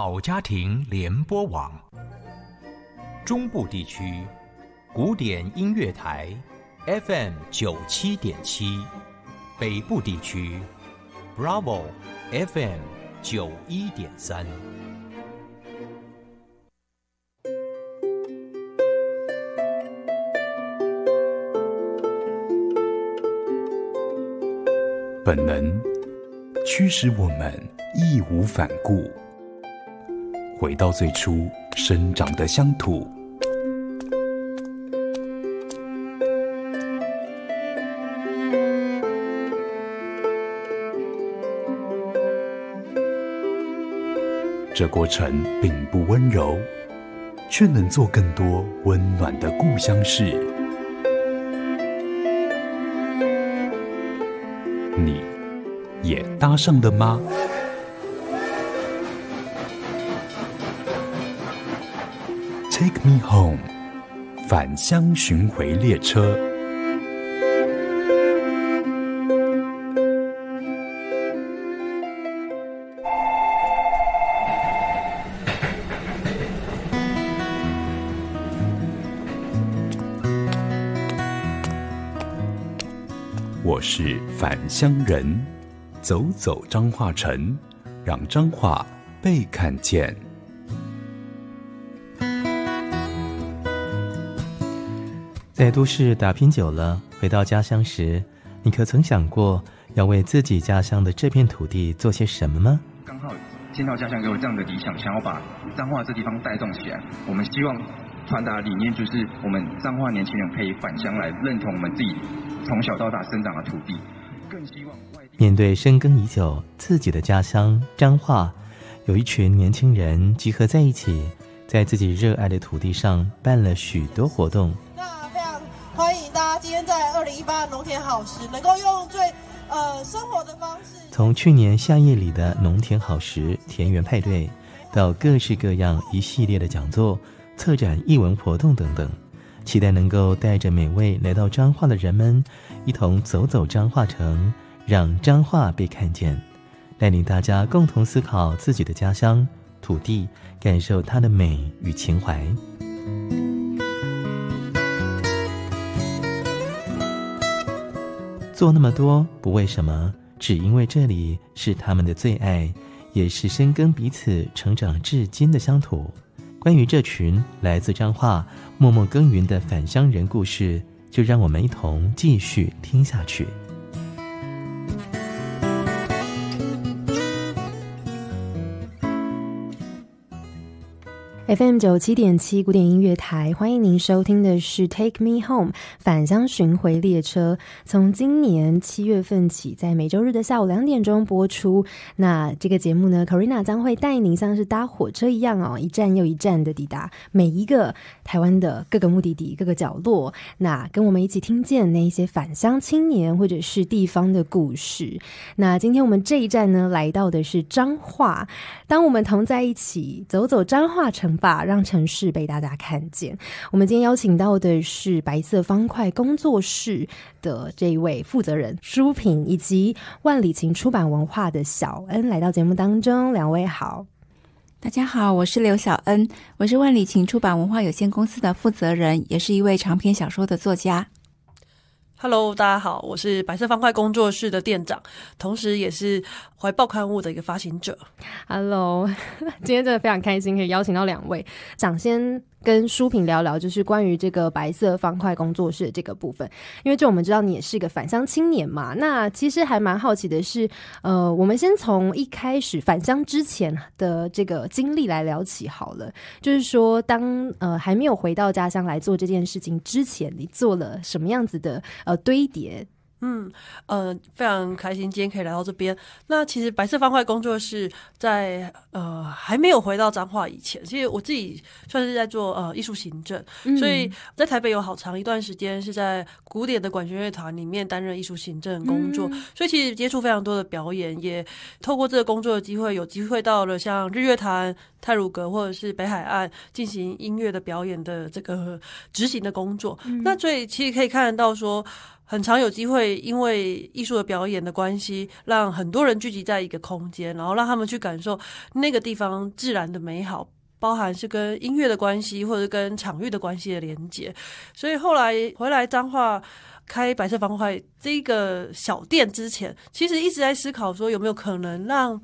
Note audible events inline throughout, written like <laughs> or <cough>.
好家庭联播网，中部地区古典音乐台，FM 九七点七；北部地区，Bravo FM 九一点三。本能驱使我们义无反顾。回到最初生长的乡土，这过程并不温柔，却能做更多温暖的故乡事。你也搭上了吗？Take me home，返乡巡回列车。我是返乡人，走走张化城，让张化被看见。在都市打拼久了，回到家乡时，你可曾想过要为自己家乡的这片土地做些什么吗？刚好听到家乡有这样的理想，想要把彰化这地方带动起来。我们希望传达的理念，就是我们彰化年轻人可以返乡来认同我们自己从小到大生长的土地，更希望面对深耕已久自己的家乡彰化，有一群年轻人集合在一起，在自己热爱的土地上办了许多活动。今天在二零一八农田好时，能够用最呃生活的方式。从去年夏夜里的农田好时田园派对，到各式各样一系列的讲座、策展、艺文活动等等，期待能够带着每位来到彰化的人们，一同走走彰化城，让彰化被看见，带领大家共同思考自己的家乡土地，感受它的美与情怀。做那么多不为什么，只因为这里是他们的最爱，也是深耕彼此成长至今的乡土。关于这群来自彰化默默耕耘的返乡人故事，就让我们一同继续听下去。F M 九七点七古典音乐台，欢迎您收听的是《Take Me Home》返乡巡回列车，从今年七月份起，在每周日的下午两点钟播出。那这个节目呢 c o r i n a 将会带您像是搭火车一样哦，一站又一站的抵达每一个台湾的各个目的地、各个角落。那跟我们一起听见那一些返乡青年或者是地方的故事。那今天我们这一站呢，来到的是彰化。当我们同在一起走走彰化城。法，让城市被大家看见。我们今天邀请到的是白色方块工作室的这一位负责人舒平，以及万里晴出版文化的小恩来到节目当中。两位好，大家好，我是刘小恩，我是万里晴出版文化有限公司的负责人，也是一位长篇小说的作家。Hello，大家好，我是白色方块工作室的店长，同时也是怀抱刊物的一个发行者。Hello，<laughs> 今天真的非常开心可以邀请到两位，想先。跟书评聊聊，就是关于这个白色方块工作室的这个部分，因为这我们知道你也是一个返乡青年嘛。那其实还蛮好奇的是，呃，我们先从一开始返乡之前的这个经历来聊起好了。就是说，当呃还没有回到家乡来做这件事情之前，你做了什么样子的呃堆叠？嗯，呃，非常开心今天可以来到这边。那其实白色方块工作室在呃还没有回到彰化以前，其实我自己算是在做呃艺术行政，所以在台北有好长一段时间是在古典的管弦乐团里面担任艺术行政工作，所以其实接触非常多的表演，也透过这个工作的机会，有机会到了像日月潭、泰鲁阁或者是北海岸进行音乐的表演的这个执行的工作。那所以其实可以看得到说。很常有机会，因为艺术的表演的关系，让很多人聚集在一个空间，然后让他们去感受那个地方自然的美好，包含是跟音乐的关系或者跟场域的关系的连接。所以后来回来彰化开白色方块这个小店之前，其实一直在思考说有没有可能让。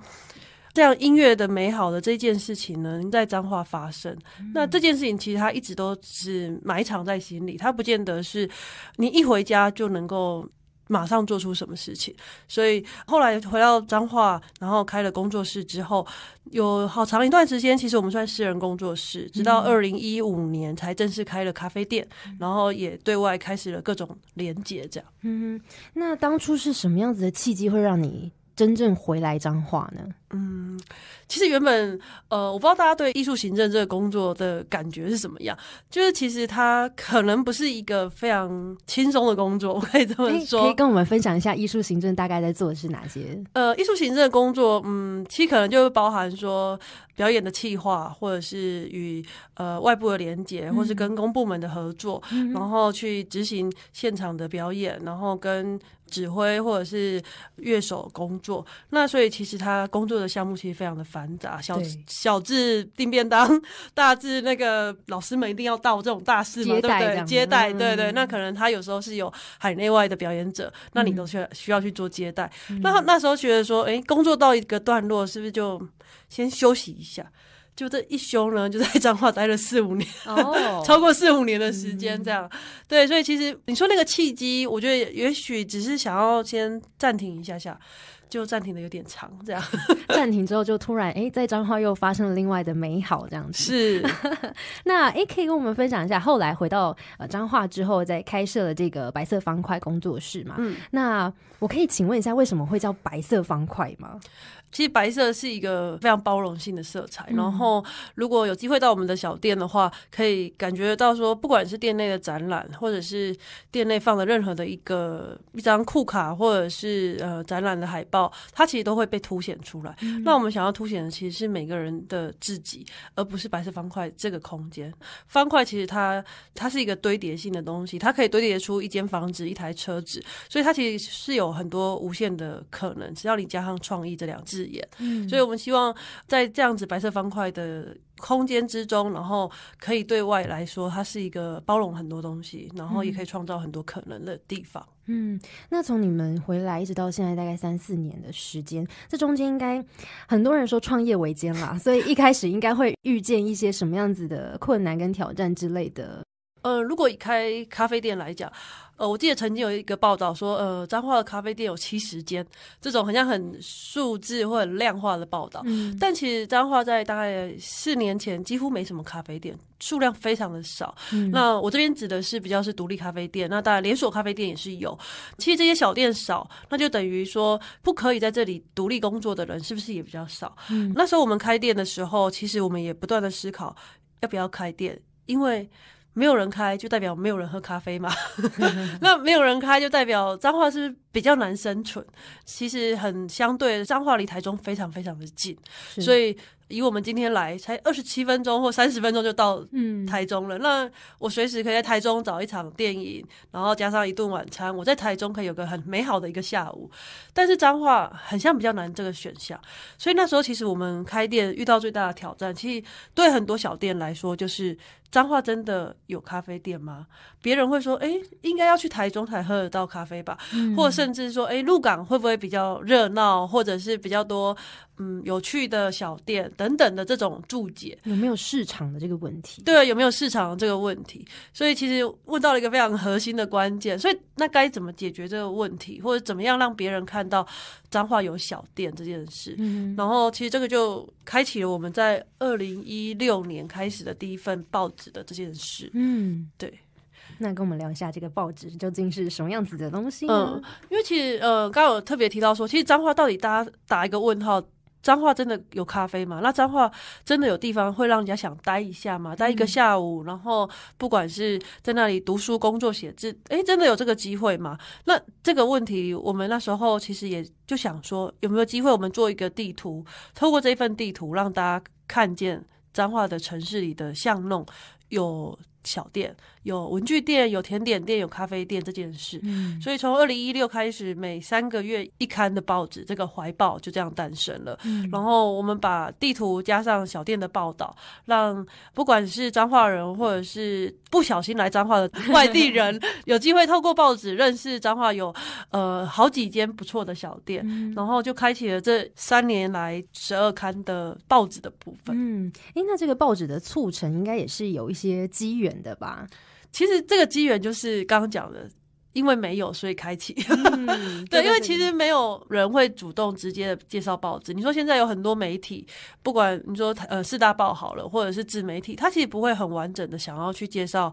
这样音乐的美好的这件事情呢，在彰化发生。那这件事情其实他一直都是埋藏在心里，他不见得是，你一回家就能够马上做出什么事情。所以后来回到彰化，然后开了工作室之后，有好长一段时间，其实我们算私人工作室，直到二零一五年才正式开了咖啡店，然后也对外开始了各种联结。这样，嗯，那当初是什么样子的契机，会让你真正回来彰化呢？嗯，其实原本呃，我不知道大家对艺术行政这个工作的感觉是什么样。就是其实它可能不是一个非常轻松的工作，我可以这么说。可以跟我们分享一下艺术行政大概在做的是哪些？呃，艺术行政的工作，嗯，其实可能就包含说表演的企划，或者是与呃外部的连接，或是跟公部门的合作，然后去执行现场的表演，然后跟指挥或者是乐手工作。那所以其实他工作。项目其实非常的繁杂，小小至订便当，大致那个老师们一定要到这种大事嘛，对不对？接待，对对，那可能他有时候是有海内外的表演者，那你都需需要去做接待。那那时候觉得说，哎，工作到一个段落，是不是就先休息一下？就这一休呢，<laughs> 就在彰化待了四五年，哦、<laughs> 超过四五年的时间，这样。对，所以其实你说那个契机，我觉得也许只是想要先暂停一下下，就暂停的有点长，这样。<laughs> 暂停之后，就突然哎，在彰化又发生了另外的美好这样子。是。那哎，可以跟我们分享一下后来回到呃彰化之后，再开设了这个白色方块工作室嘛？嗯。那我可以请问一下，为什么会叫白色方块吗？其实白色是一个非常包容性的色彩。然后，如果有机会到我们的小店的话，可以感觉到说，不管是店内的展览，或者是店内放的任何的一个一张酷卡，或者是呃展览的海报，它其实都会被凸显出来。那我们想要凸显的其实是每个人的自己，而不是白色方块这个空间。方块其实它它是一个堆叠性的东西，它可以堆叠出一间房子、一台车子，所以它其实是有很多无限的可能。只要你加上创意这两字。嗯，所以我们希望在这样子白色方块的空间之中，然后可以对外来说，它是一个包容很多东西，然后也可以创造很多可能的地方。嗯，那从你们回来一直到现在大概三四年的时间，这中间应该很多人说创业维艰啦，所以一开始应该会遇见一些什么样子的困难跟挑战之类的。呃，如果以开咖啡店来讲，呃，我记得曾经有一个报道说，呃，彰化的咖啡店有七十间，这种很像很数字或很量化的报道。但其实彰化在大概四年前几乎没什么咖啡店，数量非常的少。那我这边指的是比较是独立咖啡店，那当然连锁咖啡店也是有。其实这些小店少，那就等于说不可以在这里独立工作的人，是不是也比较少？那时候我们开店的时候，其实我们也不断的思考要不要开店，因为。没有人开，就代表没有人喝咖啡嘛？<laughs> 那没有人开，就代表彰化是比较难生存。其实很相对，彰化离台中非常非常的近，所以以我们今天来才二十七分钟或三十分钟就到嗯台中了。那我随时可以在台中找一场电影，然后加上一顿晚餐，我在台中可以有个很美好的一个下午。但是彰化很像比较难这个选项，所以那时候其实我们开店遇到最大的挑战，其实对很多小店来说就是。彰化真的有咖啡店吗？别人会说，哎，应该要去台中才喝得到咖啡吧，或甚至说，哎，鹿港会不会比较热闹，或者是比较多？嗯，有趣的小店等等的这种注解，有没有市场的这个问题？对，有没有市场的这个问题？所以其实问到了一个非常核心的关键。所以那该怎么解决这个问题，或者怎么样让别人看到脏话有小店这件事？嗯，然后其实这个就开启了我们在二零一六年开始的第一份报纸的这件事。嗯，对。那跟我们聊一下这个报纸究竟是什么样子的东西？嗯，因为其实呃，刚有特别提到说，其实脏话到底大家打一个问号。脏话真的有咖啡吗？那脏话真的有地方会让人家想待一下吗？待一个下午，然后不管是在那里读书、工作、写字，诶，真的有这个机会吗？那这个问题，我们那时候其实也就想说，有没有机会我们做一个地图，透过这一份地图让大家看见脏话的城市里的巷弄有小店。有文具店、有甜点店、有咖啡店这件事，所以从二零一六开始，每三个月一刊的报纸，这个《怀抱就这样诞生了。然后我们把地图加上小店的报道，让不管是彰化人或者是不小心来彰化的外地人，<laughs> 有机会透过报纸认识彰化有呃好几间不错的小店。然后就开启了这三年来十二刊的报纸的部分。嗯，哎，那这个报纸的促成应该也是有一些机缘的吧？其实这个机缘就是刚刚讲的，因为没有，所以开启。<laughs> 对，因为其实没有人会主动直接的介绍报纸。你说现在有很多媒体，不管你说呃四大报好了，或者是自媒体，他其实不会很完整的想要去介绍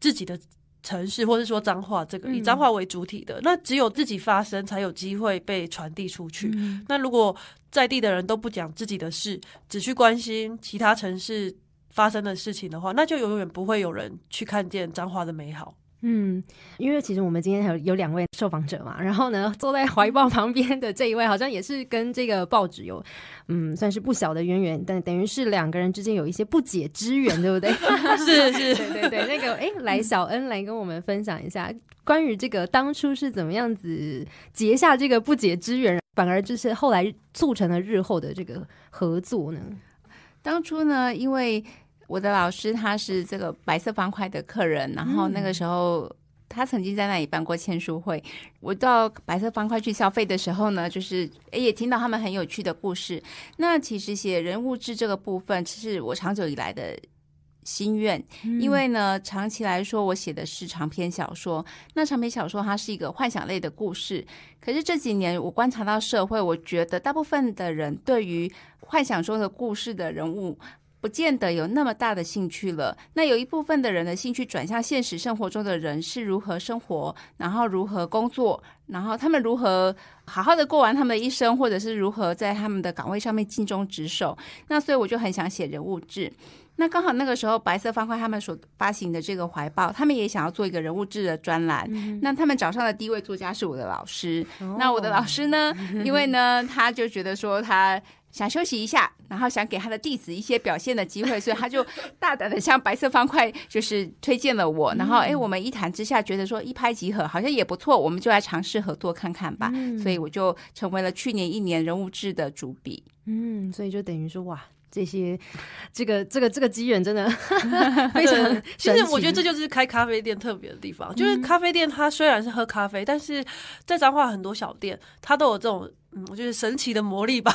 自己的城市，或是说脏话这个以脏话为主体的。那只有自己发声，才有机会被传递出去。那如果在地的人都不讲自己的事，只去关心其他城市。发生的事情的话，那就永远不会有人去看见张华的美好。嗯，因为其实我们今天有有两位受访者嘛，然后呢，坐在怀抱旁边的这一位，好像也是跟这个报纸有，嗯，算是不小的渊源，但等于是两个人之间有一些不解之缘，对不对？<laughs> <laughs> 是是是，对对对。那个，哎，来小恩来跟我们分享一下关于这个当初是怎么样子结下这个不解之缘，反而就是后来促成了日后的这个合作呢？当初呢，因为。我的老师他是这个白色方块的客人，然后那个时候他曾经在那里办过签书会。我到白色方块去消费的时候呢，就是诶也听到他们很有趣的故事。那其实写人物志这个部分，其实我长久以来的心愿，因为呢，长期来说我写的是长篇小说，那长篇小说它是一个幻想类的故事。可是这几年我观察到社会，我觉得大部分的人对于幻想中的故事的人物。不见得有那么大的兴趣了。那有一部分的人的兴趣转向现实生活中的人是如何生活，然后如何工作，然后他们如何好好的过完他们的一生，或者是如何在他们的岗位上面尽忠职守。那所以我就很想写人物志。那刚好那个时候，白色方块他们所发行的这个怀抱，他们也想要做一个人物志的专栏。那他们找上的第一位作家是我的老师。那我的老师呢，因为呢，他就觉得说他。想休息一下，然后想给他的弟子一些表现的机会，所以他就大胆的向白色方块就是推荐了我，然后哎，我们一谈之下觉得说一拍即合，好像也不错，我们就来尝试合作看看吧，所以我就成为了去年一年人物志的主笔，嗯，所以就等于说，哇。这些，这个这个这个机缘真的 <laughs> 非常，其实我觉得这就是开咖啡店特别的地方，就是咖啡店它虽然是喝咖啡，但是在彰化很多小店，它都有这种嗯，我觉得神奇的魔力吧，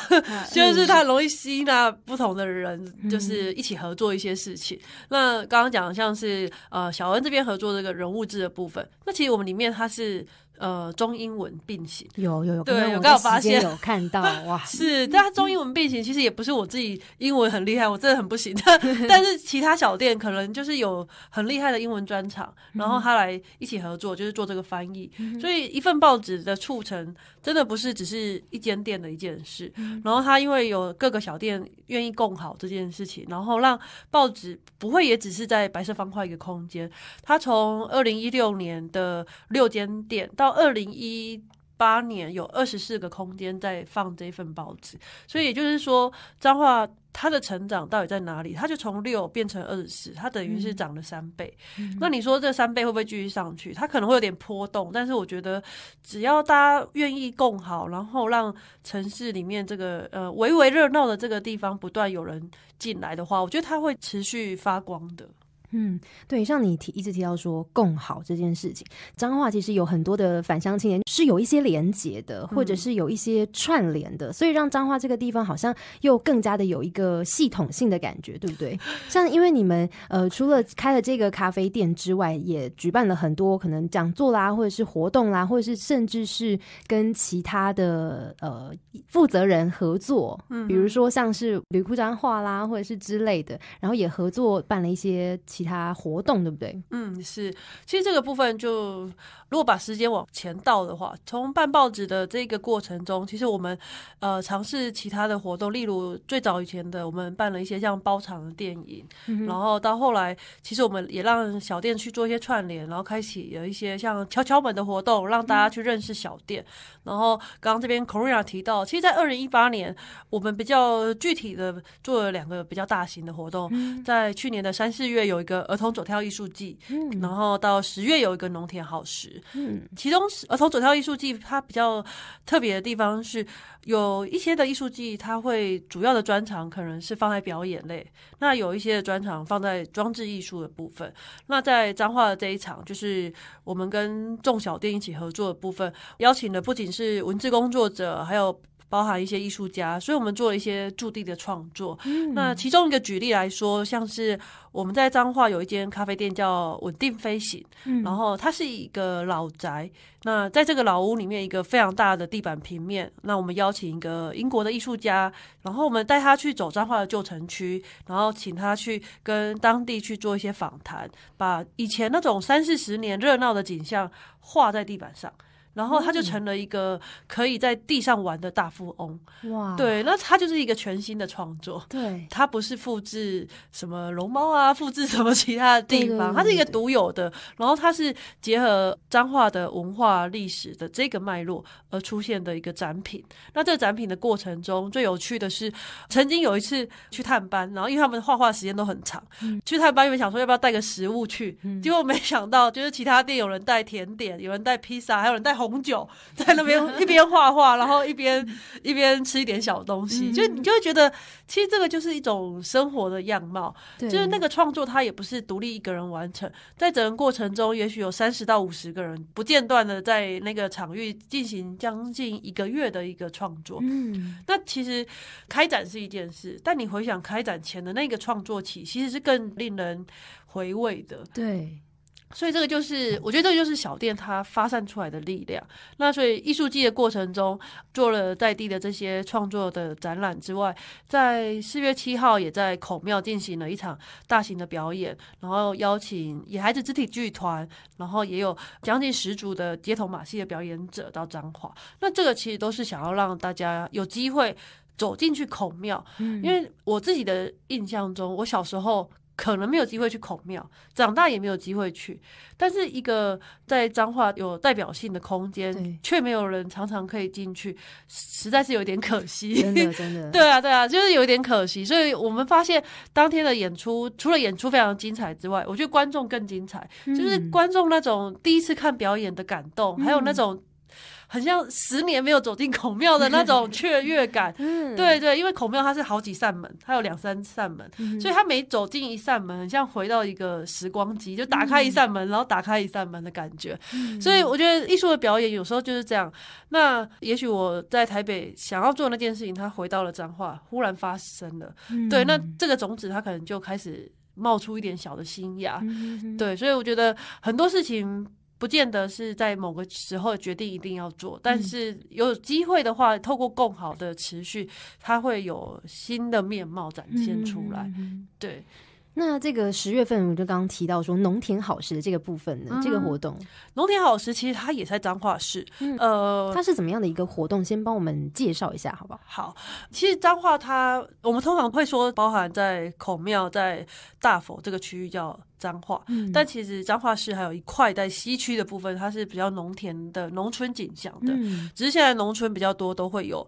就是它容易吸纳不同的人，就是一起合作一些事情。那刚刚讲像是呃小恩这边合作这个人物制的部分，那其实我们里面它是。呃，中英文并行有有有，对我刚好发现有看到 <laughs> 哇，是，<laughs> 但他中英文并行其实也不是我自己英文很厉害，我真的很不行但 <laughs> 但是其他小店可能就是有很厉害的英文专场，然后他来一起合作，就是做这个翻译。所以一份报纸的促成，真的不是只是一间店的一件事。然后他因为有各个小店愿意共好这件事情，然后让报纸不会也只是在白色方块一个空间。他从二零一六年的六间店到到二零一八年，有二十四个空间在放这份报纸，所以也就是说，彰化它的成长到底在哪里？它就从六变成二十，它等于是涨了三倍。那你说这三倍会不会继续上去？它可能会有点波动，但是我觉得只要大家愿意共好，然后让城市里面这个呃微微热闹的这个地方不断有人进来的话，我觉得它会持续发光的。嗯，对，像你提一直提到说共好这件事情，彰化其实有很多的返乡青年是有一些连结的，或者是有一些串联的，所以让彰化这个地方好像又更加的有一个系统性的感觉，对不对？像因为你们呃除了开了这个咖啡店之外，也举办了很多可能讲座啦，或者是活动啦，或者是甚至是跟其他的呃负责人合作，嗯，比如说像是旅库彰化啦，或者是之类的，然后也合作办了一些其他。它活动对不对？嗯，是。其实这个部分就，如果把时间往前倒的话，从办报纸的这个过程中，其实我们呃尝试其他的活动，例如最早以前的，我们办了一些像包场的电影，然后到后来，其实我们也让小店去做一些串联，然后开启有一些像敲敲门的活动，让大家去认识小店。然后刚刚这边 c o r n a 提到，其实，在二零一八年，我们比较具体的做了两个比较大型的活动。嗯，在去年的三四月有一个儿童走跳艺术季，嗯，然后到十月有一个农田好食，嗯，其中儿童走跳艺术季它比较特别的地方是，有一些的艺术季它会主要的专长可能是放在表演类，那有一些的专长放在装置艺术的部分。那在彰化的这一场，就是我们跟众小店一起合作的部分，邀请的不仅是。是文字工作者，还有包含一些艺术家，所以我们做了一些驻地的创作。那其中一个举例来说，像是我们在彰化有一间咖啡店叫“稳定飞行”，然后它是一个老宅。那在这个老屋里面，一个非常大的地板平面。那我们邀请一个英国的艺术家，然后我们带他去走彰化的旧城区，然后请他去跟当地去做一些访谈，把以前那种三四十年热闹的景象画在地板上。然后他就成了一个可以在地上玩的大富翁，哇！对，那他就是一个全新的创作，对，他不是复制什么龙猫啊，复制什么其他的地方，它是一个独有的。然后它是结合彰化的文化历史的这个脉络而出现的一个展品。那这个展品的过程中，最有趣的是，曾经有一次去探班，然后因为他们画画时间都很长，去探班，因为想说要不要带个食物去，结果没想到就是其他店有人带甜点，有人带披萨，还有人带红。红酒 <laughs> 在那边 <laughs> 一边画画，然后一边一边吃一点小东西，就你就会觉得，其实这个就是一种生活的样貌。就是那个创作，它也不是独立一个人完成，在整个过程中，也许有三十到五十个人不间断的在那个场域进行将近一个月的一个创作。嗯，那其实开展是一件事，但你回想开展前的那个创作期，其实是更令人回味的。对。所以这个就是，我觉得这就是小店它发散出来的力量。那所以艺术季的过程中，做了在地的这些创作的展览之外，在四月七号也在孔庙进行了一场大型的表演，然后邀请野孩子肢体剧团，然后也有将近十组的街头马戏的表演者到彰化。那这个其实都是想要让大家有机会走进去孔庙，因为我自己的印象中，我小时候。可能没有机会去孔庙，长大也没有机会去，但是一个在彰化有代表性的空间，却没有人常常可以进去，实在是有点可惜。真的，<laughs> 真的，对啊，对啊，就是有点可惜。所以我们发现当天的演出，除了演出非常精彩之外，我觉得观众更精彩，就是观众那种第一次看表演的感动，还有那种。很像十年没有走进孔庙的那种雀跃感，<laughs> 对对，因为孔庙它是好几扇门，它有两三扇门，所以它每走进一扇门，很像回到一个时光机，就打开一扇门，然后打开一扇门的感觉。所以我觉得艺术的表演有时候就是这样。那也许我在台北想要做那件事情，它回到了彰化，忽然发生了，对，那这个种子它可能就开始冒出一点小的新芽，对，所以我觉得很多事情。不见得是在某个时候决定一定要做，但是有机会的话，透过更好的持续，它会有新的面貌展现出来。对，那这个十月份我就刚刚提到说，农田好食的这个部分呢，这个活动，农田好食其实它也在彰化市。呃，它是怎么样的一个活动？先帮我们介绍一下，好不好？好，其实彰化它，我们通常会说包含在孔庙、在大佛这个区域叫。脏话，但其实彰化市还有一块在西区的部分，它是比较农田的农村景象的。嗯，只是现在农村比较多都会有，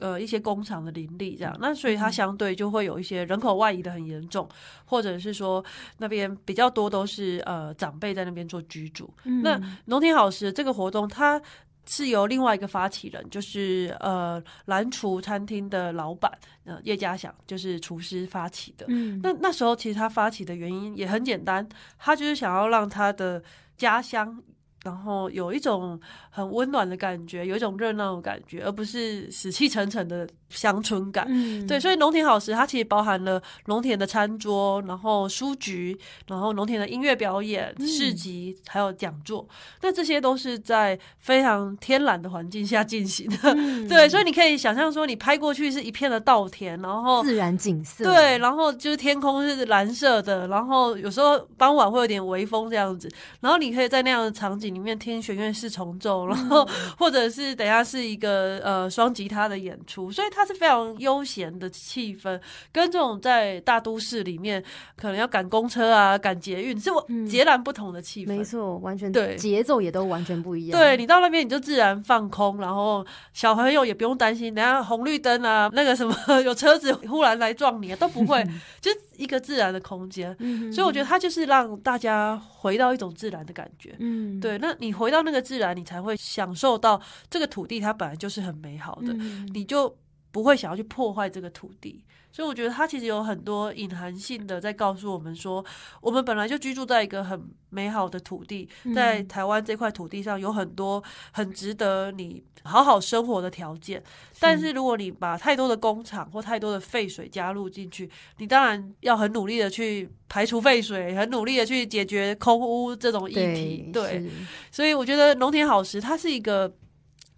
呃，一些工厂的林立这样，那所以它相对就会有一些人口外移的很严重，或者是说那边比较多都是呃长辈在那边做居住。那农田好食这个活动，它。是由另外一个发起人，就是呃蓝厨餐厅的老板呃叶家祥，就是厨师发起的。嗯，那那时候其实他发起的原因也很简单，他就是想要让他的家乡，然后有一种很温暖的感觉，有一种热闹的感觉，而不是死气沉沉的。乡村感，对，所以农田好食它其实包含了农田的餐桌，然后书局，然后农田的音乐表演、市集还有讲座，那这些都是在非常天然的环境下进行的，对，所以你可以想象说，你拍过去是一片的稻田，然后自然景色，对，然后就是天空是蓝色的，然后有时候傍晚会有点微风这样子，然后你可以在那样的场景里面听学院四重奏，然后或者是等下是一个呃双吉他的演出，所以。它是非常悠闲的气氛，跟这种在大都市里面可能要赶公车啊、赶捷运，是截然不同的气氛，没错，完全对节奏也都完全不一样。对你到那边，你就自然放空，然后小朋友也不用担心，等下红绿灯啊、那个什么有车子忽然来撞你啊，都不会，<laughs> 就一个自然的空间。所以我觉得它就是让大家回到一种自然的感觉。嗯，对。那你回到那个自然，你才会享受到这个土地它本来就是很美好的，你就。不会想要去破坏这个土地，所以我觉得它其实有很多隐含性的在告诉我们说，我们本来就居住在一个很美好的土地，在台湾这块土地上有很多很值得你好好生活的条件。但是如果你把太多的工厂或太多的废水加入进去，你当然要很努力的去排除废水，很努力的去解决空污这种议题。对，所以我觉得农田好食，它是一个。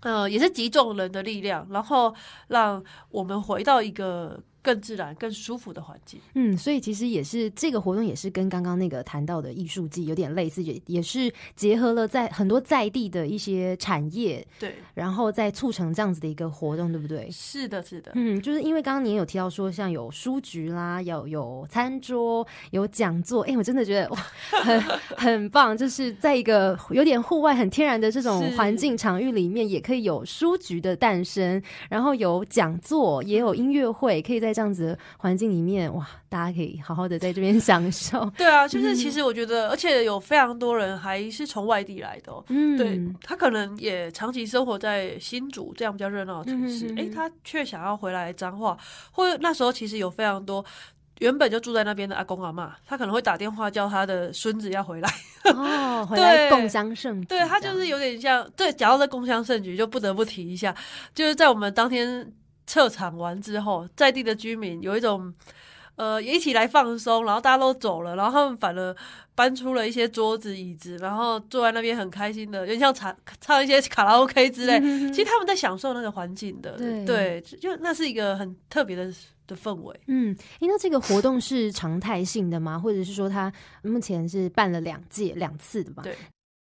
呃，也是集中人的力量，然后让我们回到一个。更自然、更舒服的环境。嗯，所以其实也是这个活动，也是跟刚刚那个谈到的艺术季有点类似，也也是结合了在很多在地的一些产业。对，然后再促成这样子的一个活动，对不对？是的，是的。嗯，就是因为刚刚你有提到说，像有书局啦，有有餐桌，有讲座。哎，我真的觉得很很棒，就是在一个有点户外、很天然的这种环境场域里面，也可以有书局的诞生，然后有讲座，也有音乐会，可以在。在这样子的环境里面，哇，大家可以好好的在这边 <laughs> 享受。对啊，就是其实我觉得，而且有非常多人还是从外地来的，嗯，对他可能也长期生活在新竹这样比较热闹的城市，哎，他却想要回来彰化，或者那时候其实有非常多原本就住在那边的阿公阿妈，他可能会打电话叫他的孙子要回来哦，回来共襄盛举。对他就是有点像对，讲到这共襄盛举，就不得不提一下，就是在我们当天。撤场完之后，在地的居民有一种，呃，也一起来放松，然后大家都走了，然后反而搬出了一些桌子椅子，然后坐在那边很开心的，有点像唱唱一些卡拉 OK 之类。其实他们在享受那个环境的，对，就那是一个很特别的的氛围。嗯，那这个活动是常态性的吗？或者是说，他目前是办了两届两次的吗？对。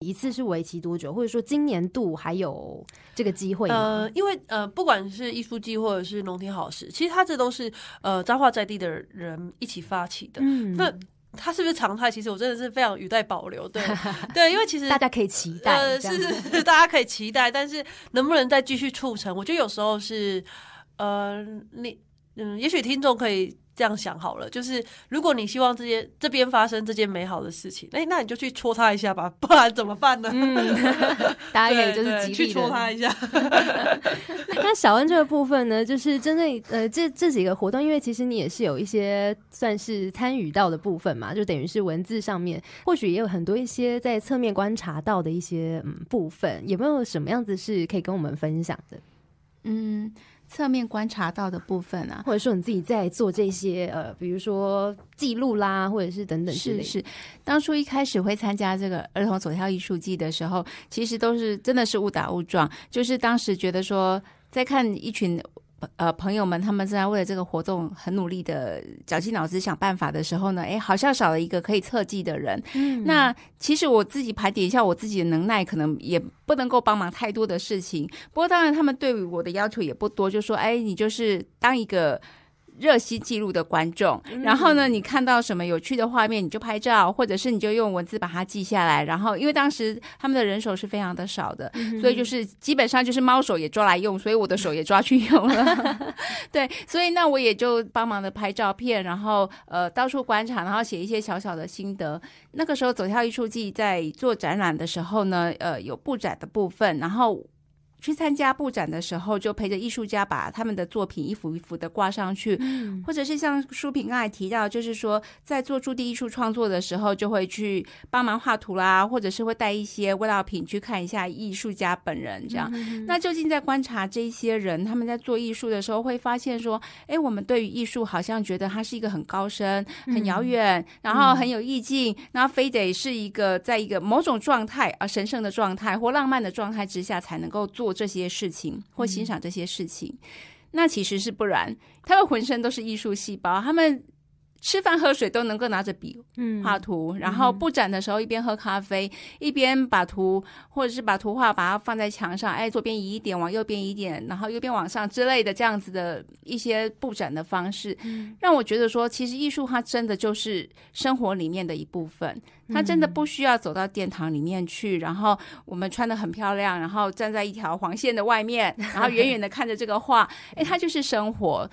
一次是为期多久，或者说今年度还有这个机会？呃，因为呃，不管是艺术季或者是农田好事，其实它这都是呃彰化在地的人一起发起的。嗯，那它是不是常态？其实我真的是非常语带保留。对 <laughs> 对，因为其实大家可以期待，是是是大家可以期待，但是能不能再继续促成？我觉得有时候是呃，你嗯，也许听众可以。这样想好了，就是如果你希望这些这边发生这件美好的事情，哎，那你就去戳他一下吧，<laughs> 不然怎么办呢？嗯，<laughs> 大也就是极力去戳他一下。<laughs> 那小恩这个部分呢，就是针对呃，这这几个活动，因为其实你也是有一些算是参与到的部分嘛，就等于是文字上面，或许也有很多一些在侧面观察到的一些嗯部分，有没有什么样子是可以跟我们分享的？嗯。侧面观察到的部分啊，或者说你自己在做这些呃，比如说记录啦，或者是等等，是不是？当初一开始会参加这个儿童走跳艺术季的时候，其实都是真的是误打误撞，就是当时觉得说在看一群。呃，朋友们，他们正在为了这个活动很努力的绞尽脑汁想办法的时候呢，哎，好像少了一个可以测计的人。嗯，那其实我自己盘点一下我自己的能耐，可能也不能够帮忙太多的事情。不过，当然他们对我的要求也不多，就说，哎，你就是当一个。热心记录的观众，然后呢，你看到什么有趣的画面，你就拍照，或者是你就用文字把它记下来。然后，因为当时他们的人手是非常的少的，所以就是基本上就是猫手也抓来用，所以我的手也抓去用了。<laughs> 对，所以那我也就帮忙的拍照片，然后呃到处观察，然后写一些小小的心得。那个时候《走跳艺术季》在做展览的时候呢，呃有布展的部分，然后。去参加布展的时候，就陪着艺术家把他们的作品一幅一幅的挂上去，或者是像书评刚才提到，就是说在做驻地艺术创作的时候，就会去帮忙画图啦，或者是会带一些味道品去看一下艺术家本人这样。那究竟在观察这些人他们在做艺术的时候，会发现说，哎，我们对于艺术好像觉得它是一个很高深、很遥远，然后很有意境，那非得是一个在一个某种状态啊，神圣的状态或浪漫的状态之下才能够做。这些事情或欣赏这些事情，那其实是不然。他们浑身都是艺术细胞，他们。吃饭喝水都能够拿着笔画图，然后布展的时候一边喝咖啡，一边把图或者是把图画把它放在墙上，哎，左边移一点，往右边移一点，然后右边往上之类的这样子的一些布展的方式，让我觉得说，其实艺术它真的就是生活里面的一部分，它真的不需要走到殿堂里面去，然后我们穿的很漂亮，然后站在一条黄线的外面，然后远远的看着这个画，<laughs> 哎，它就是生活。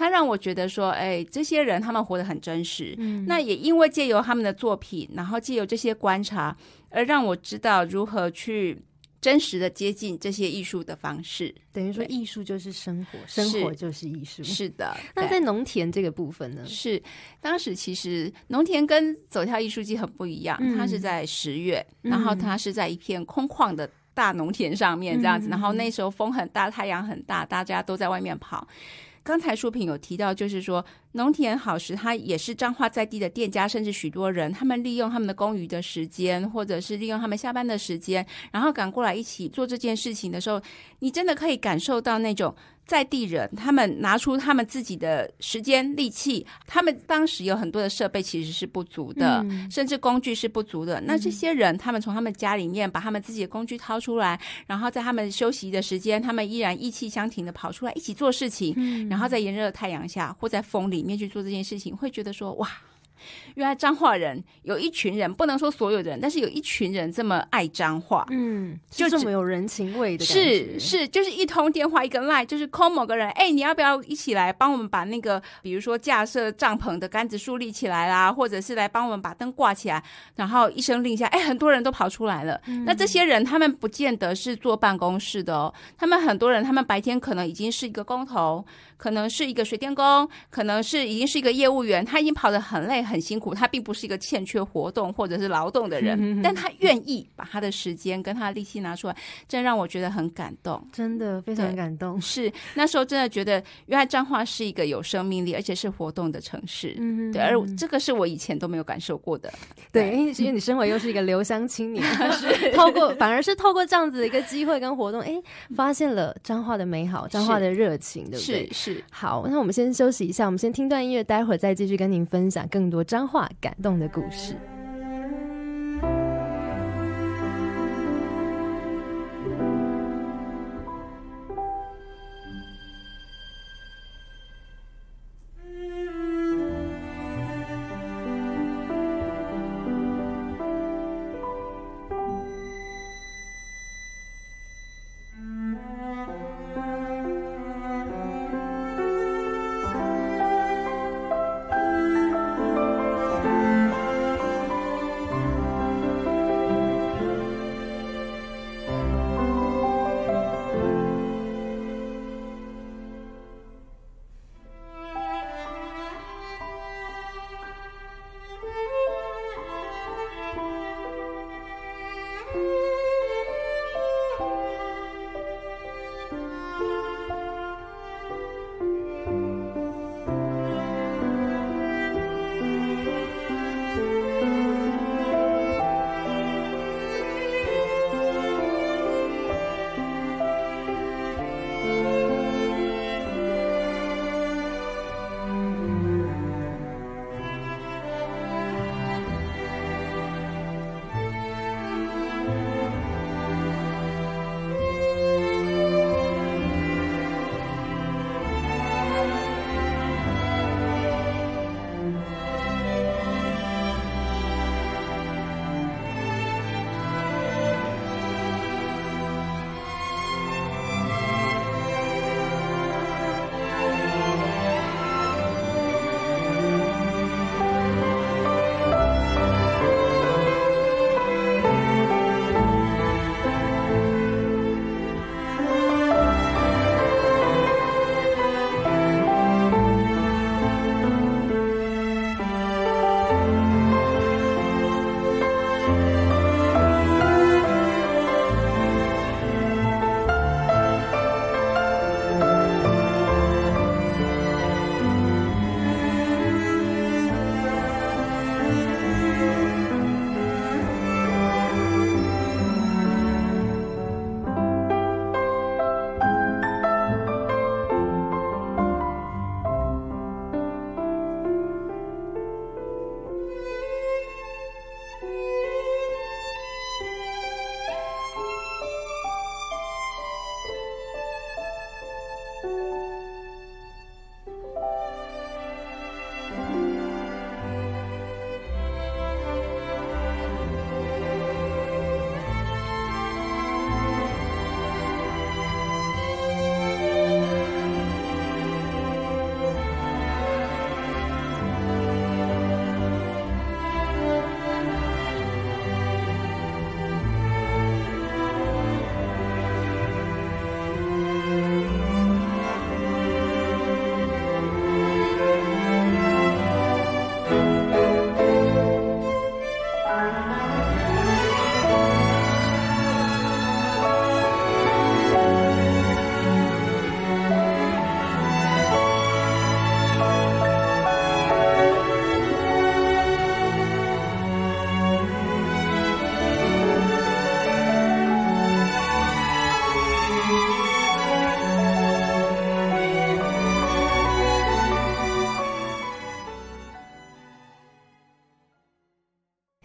他让我觉得说，哎，这些人他们活得很真实。那也因为借由他们的作品，然后借由这些观察，而让我知道如何去真实的接近这些艺术的方式。等于说，艺术就是生活，生活就是艺术。是的。那在农田这个部分呢？是当时其实农田跟走跳艺术季很不一样。它是在十月，然后它是在一片空旷的大农田上面这样子。然后那时候风很大，太阳很大，大家都在外面跑。刚才书品有提到，就是说农田好时，他也是彰化在地的店家，甚至许多人，他们利用他们的工余的时间，或者是利用他们下班的时间，然后赶过来一起做这件事情的时候，你真的可以感受到那种。在地人，他们拿出他们自己的时间、力气，他们当时有很多的设备其实是不足的，甚至工具是不足的。那这些人，他们从他们家里面把他们自己的工具掏出来，然后在他们休息的时间，他们依然意气相挺的跑出来一起做事情，然后在炎热的太阳下或在风里面去做这件事情，会觉得说哇。原来脏话人有一群人，不能说所有人，但是有一群人这么爱脏话，嗯，就这么有人情味的，是是，就是一通电话，一个 line，就是 call 某个人，哎，你要不要一起来帮我们把那个，比如说架设帐篷的杆子树立起来啦，或者是来帮我们把灯挂起来，然后一声令下，哎，很多人都跑出来了。那这些人，他们不见得是坐办公室的哦，他们很多人，他们白天可能已经是一个工头。可能是一个水电工，可能是已经是一个业务员，他已经跑得很累很辛苦，他并不是一个欠缺活动或者是劳动的人，但他愿意把他的时间跟他力气拿出来，这让我觉得很感动，真的非常感动。是那时候真的觉得，原来彰化是一个有生命力而且是活动的城市，嗯，对，而这个是我以前都没有感受过的，对，因为其实你生活又是一个留乡青年，<laughs> 是 <laughs> 透过反而是透过这样子的一个机会跟活动，哎，发现了彰化的美好，彰化的热情，对不对？是。好，那我们先休息一下，我们先听段音乐，待会儿再继续跟您分享更多张化感动的故事。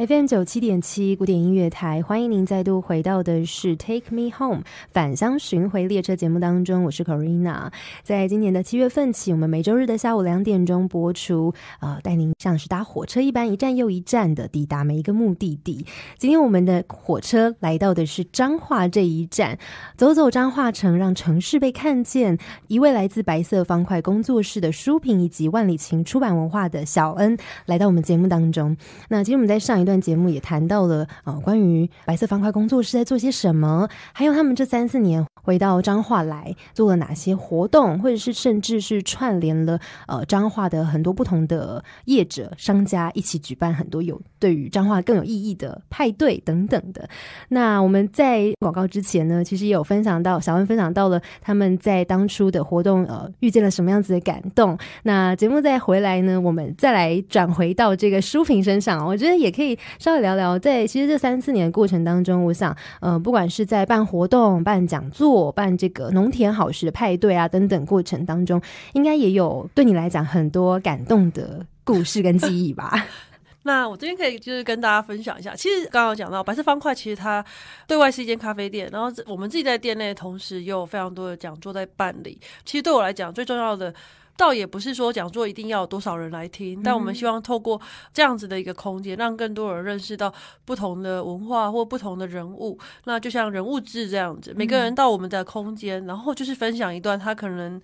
FM 九七点七古典音乐台，欢迎您再度回到的是《Take Me Home》返乡巡回列车节目当中，我是 Corina。在今年的七月份起，我们每周日的下午两点钟播出，啊，带您像是搭火车一般，一站又一站的抵达每一个目的地。今天我们的火车来到的是彰化这一站，走走彰化城，让城市被看见。一位来自白色方块工作室的书评以及万里晴出版文化的小恩来到我们节目当中。那其实我们在上一段。节目也谈到了啊，关于白色方块工作室在做些什么，还有他们这三四年回到彰化来做了哪些活动，或者是甚至是串联了呃彰化的很多不同的业者商家一起举办很多有对于彰化更有意义的派对等等的。那我们在广告之前呢，其实也有分享到小文分享到了他们在当初的活动呃遇见了什么样子的感动。那节目再回来呢，我们再来转回到这个书评身上，我觉得也可以。稍微聊聊，在其实这三四年过程当中，我想，呃，不管是在办活动、办讲座、办这个农田好食派对啊等等过程当中，应该也有对你来讲很多感动的故事跟记忆吧？<laughs> 那我这边可以就是跟大家分享一下，其实刚刚讲到白色方块，其实它对外是一间咖啡店，然后我们自己在店内同时也有非常多的讲座在办理。其实对我来讲，最重要的。倒也不是说讲座一定要多少人来听，但我们希望透过这样子的一个空间，让更多人认识到不同的文化或不同的人物。那就像人物志这样子，每个人到我们的空间，然后就是分享一段他可能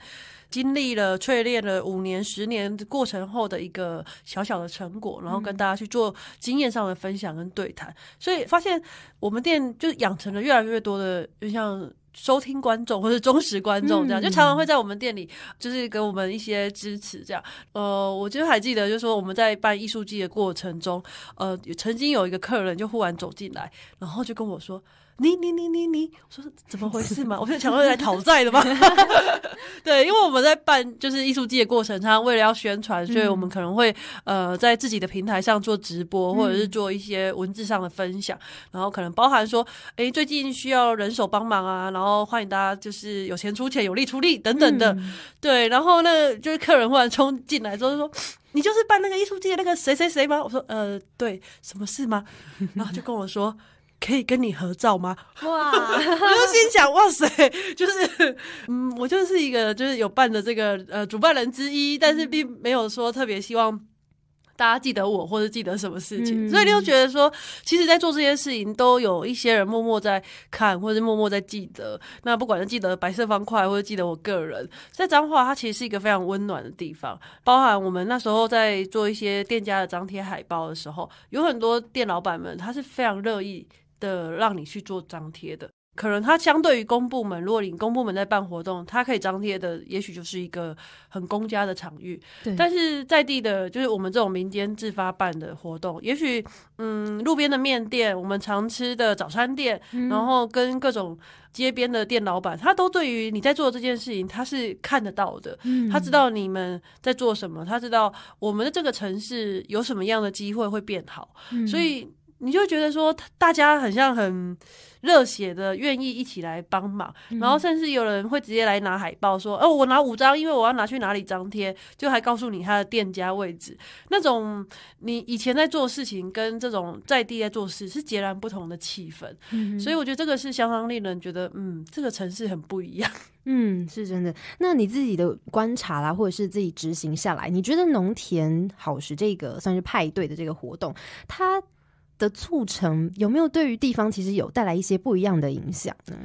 经历了、淬炼了五年、十年过程后的一个小小的成果，然后跟大家去做经验上的分享跟对谈。所以发现我们店就养成了越来越多的，就像。收听观众 <laughs> 或是忠实观众这样，就常常会在我们店里，就是给我们一些支持这样。呃，我就还记得，就是说我们在办艺术季的过程中，呃，曾经有一个客人就忽然走进来，然后就跟我说。你你你你你，我说怎么回事嘛？我是想过来讨债的吗？<laughs> 对，因为我们在办就是艺术季的过程，他为了要宣传，所以我们可能会呃在自己的平台上做直播，或者是做一些文字上的分享，然后可能包含说，哎，最近需要人手帮忙啊，然后欢迎大家就是有钱出钱，有力出力等等的。对，然后那就是客人忽然冲进来之后说：“你就是办那个艺术季的那个谁谁谁吗？”我说：“呃，对，什么事吗？”然后就跟我说。可以跟你合照吗？哇！<laughs> 我就心想，哇塞，就是嗯，我就是一个就是有办的这个呃，主办人之一，但是并没有说特别希望大家记得我，或者记得什么事情。所以你就觉得说，其实，在做这些事情，都有一些人默默在看，或者是默默在记得。那不管是记得白色方块，或者记得我个人，在彰化，它其实是一个非常温暖的地方。包含我们那时候在做一些店家的张贴海报的时候，有很多店老板们，他是非常乐意。的让你去做张贴的，可能它相对于公部门，若你公部门在办活动，它可以张贴的，也许就是一个很公家的场域。对，但是在地的，就是我们这种民间自发办的活动，也许，嗯，路边的面店，我们常吃的早餐店，然后跟各种街边的店老板，他都对于你在做这件事情，他是看得到的，他知道你们在做什么，他知道我们的这个城市有什么样的机会会变好，所以。你就觉得说，大家很像很热血的，愿意一起来帮忙，然后甚至有人会直接来拿海报，说：“哦，我拿五张，因为我要拿去哪里张贴。”就还告诉你他的店家位置。那种你以前在做事情，跟这种在地在做事是截然不同的气氛。所以我觉得这个是相当令人觉得，嗯，这个城市很不一样。<laughs> 嗯，是真的。那你自己的观察啦，或者是自己执行下来，你觉得“农田好食”这个算是派对的这个活动，它？的促成有没有对于地方其实有带来一些不一样的影响呢？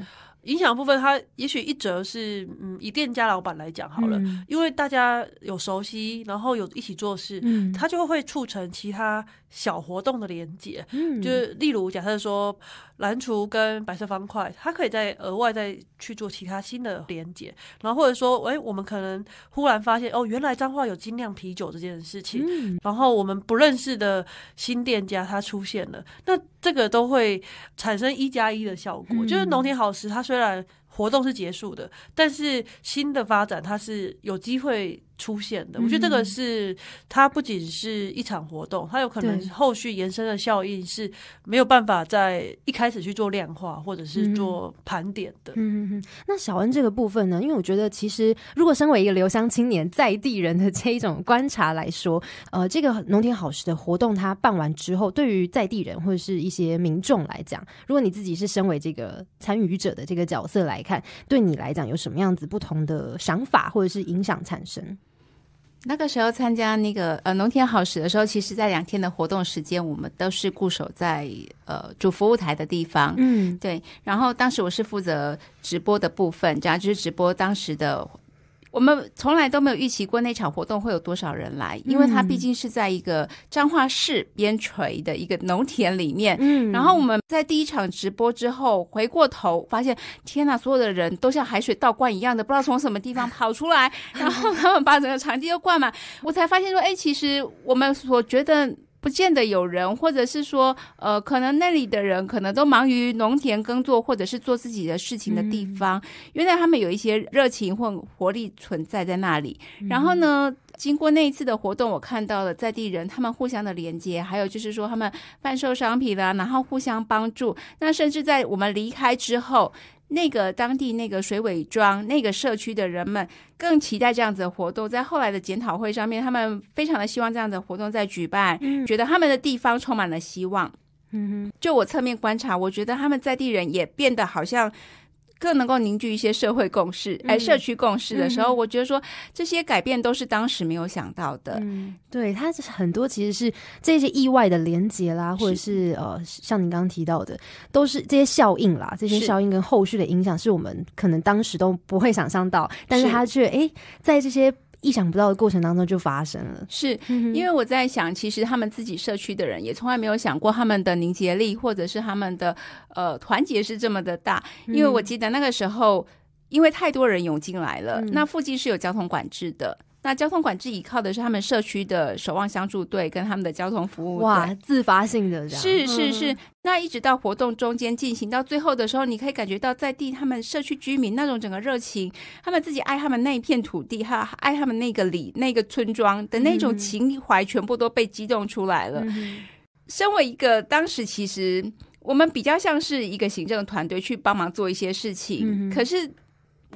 影响部分，它也许一折是，嗯，以店家老板来讲好了，因为大家有熟悉，然后有一起做事，嗯，它就会促成其他小活动的连接，嗯，就是例如假设说蓝厨跟白色方块，它可以再额外再去做其他新的连接，然后或者说，哎，我们可能忽然发现，哦，原来彰化有精酿啤酒这件事情，嗯，然后我们不认识的新店家它出现了，那这个都会产生一加一的效果，就是农田好食，它虽然对了。活动是结束的，但是新的发展它是有机会出现的。我觉得这个是它不仅是一场活动，它有可能后续延伸的效应是没有办法在一开始去做量化或者是做盘点的。嗯，那小恩这个部分呢？因为我觉得其实如果身为一个留乡青年在地人的这一种观察来说，呃，这个农田好食的活动它办完之后，对于在地人或者是一些民众来讲，如果你自己是身为这个参与者的这个角色来。看，对你来讲有什么样子不同的想法，或者是影响产生？那个时候参加那个呃农田好食的时候，其实在两天的活动时间，我们都是固守在呃主服务台的地方。嗯，对。然后当时我是负责直播的部分，假后就是直播当时的。我们从来都没有预期过那场活动会有多少人来，因为它毕竟是在一个彰化市边陲的一个农田里面。嗯，然后我们在第一场直播之后回过头，发现天呐，所有的人都像海水倒灌一样的，不知道从什么地方跑出来，然后他们把整个场地都灌满。我才发现说，哎，其实我们所觉得。不见得有人，或者是说，呃，可能那里的人可能都忙于农田耕作，或者是做自己的事情的地方。原来他们有一些热情或活力存在在那里。然后呢，经过那一次的活动，我看到了在地人他们互相的连接，还有就是说他们贩售商品啦，然后互相帮助。那甚至在我们离开之后。那个当地那个水尾庄那个社区的人们更期待这样子的活动，在后来的检讨会上面，他们非常的希望这样子活动在举办，觉得他们的地方充满了希望。嗯就我侧面观察，我觉得他们在地人也变得好像。更能够凝聚一些社会共识，哎，社区共识的时候，我觉得说这些改变都是当时没有想到的。嗯，对，它是很多其实是这些意外的连接啦，或者是呃，像您刚刚提到的，都是这些效应啦，这些效应跟后续的影响是我们可能当时都不会想象到，但是他却哎，在这些。意想不到的过程当中就发生了，是因为我在想，其实他们自己社区的人也从来没有想过他们的凝结力或者是他们的呃团结是这么的大，因为我记得那个时候，因为太多人涌进来了，那附近是有交通管制的。那交通管制依靠的是他们社区的守望相助队跟他们的交通服务队，哇，自发性的，是是是。那一直到活动中间进行到最后的时候，你可以感觉到在地他们社区居民那种整个热情，他们自己爱他们那一片土地，哈，爱他们那个里那个村庄的那种情怀，全部都被激动出来了。身为一个，当时其实我们比较像是一个行政团队去帮忙做一些事情，可是。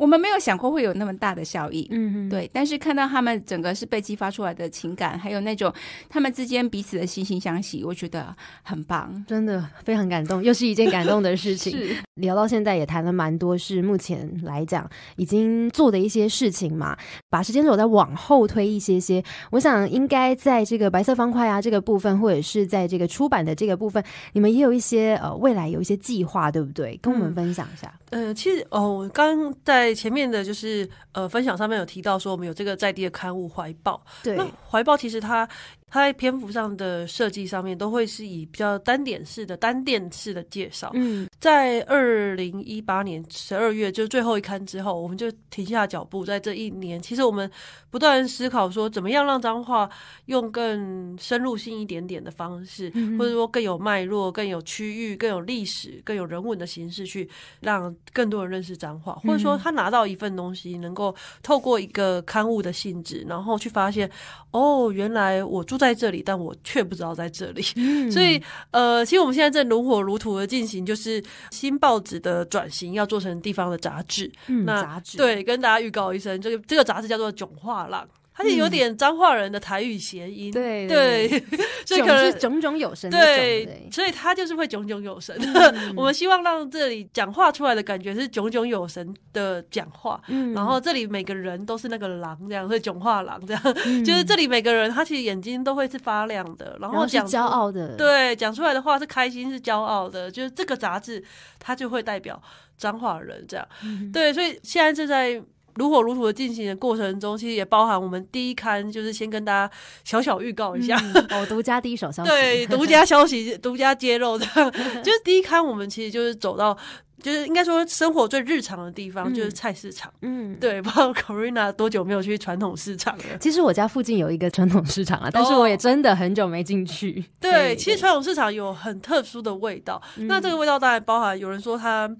我们没有想过会有那么大的效益，嗯嗯，对。但是看到他们整个是被激发出来的情感，还有那种他们之间彼此的惺惺相惜，我觉得很棒，真的非常感动，又是一件感动的事情。<laughs> 聊到现在也谈了蛮多，是目前来讲已经做的一些事情嘛。把时间轴再往后推一些些，我想应该在这个白色方块啊这个部分，或者是在这个出版的这个部分，你们也有一些呃未来有一些计划，对不对？跟我们分享一下。呃，其实哦，刚在。前面的就是呃，分享上面有提到说，我们有这个在地的刊物《怀抱》，对，《怀抱》其实它。它在篇幅上的设计上面，都会是以比较单点式的、单点式的介绍。嗯，在二零一八年十二月就最后一刊之后，我们就停下脚步。在这一年，其实我们不断思考说，怎么样让脏话用更深入性一点点的方式，或者说更有脉络、更有区域、更有历史、更有人文的形式，去让更多人认识脏话，或者说他拿到一份东西，能够透过一个刊物的性质，然后去发现，哦，原来我住。在这里，但我却不知道在这里。所以，呃，其实我们现在正如火如荼的进行，就是新报纸的转型，要做成地方的杂志。那杂志对，跟大家预告一声，这个这个杂志叫做《囧画廊》。而且有点彰化人的台语谐音，对对，<laughs> 所以可能是炯炯有神，对，所以他就是会炯炯有神。<laughs> 我们希望让这里讲话出来的感觉是炯炯有神的讲话，然后这里每个人都是那个狼这样，是以炯化狼这样，就是这里每个人他其实眼睛都会是发亮的，然后讲骄傲的，对，讲出来的话是开心是骄傲的，就是这个杂志它就会代表彰化人这样，对，所以现在正在。如火如荼的进行的过程中，其实也包含我们第一刊，就是先跟大家小小预告一下，<laughs> 哦，独家第一手消息，对，独家消息，独家揭露的，<laughs> 就是第一刊，我们其实就是走到，就是应该说生活最日常的地方，就是菜市场，嗯，对，不知道 Corina 多久没有去传统市场了。其实我家附近有一个传统市场啊，但是我也真的很久没进去。对，其实传统市场有很特殊的味道，那这个味道大概包含有人说它，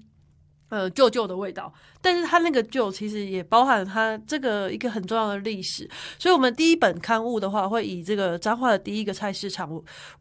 呃，旧旧的味道。但是它那个旧其实也包含了它这个一个很重要的历史，所以，我们第一本刊物的话，会以这个彰化的第一个菜市场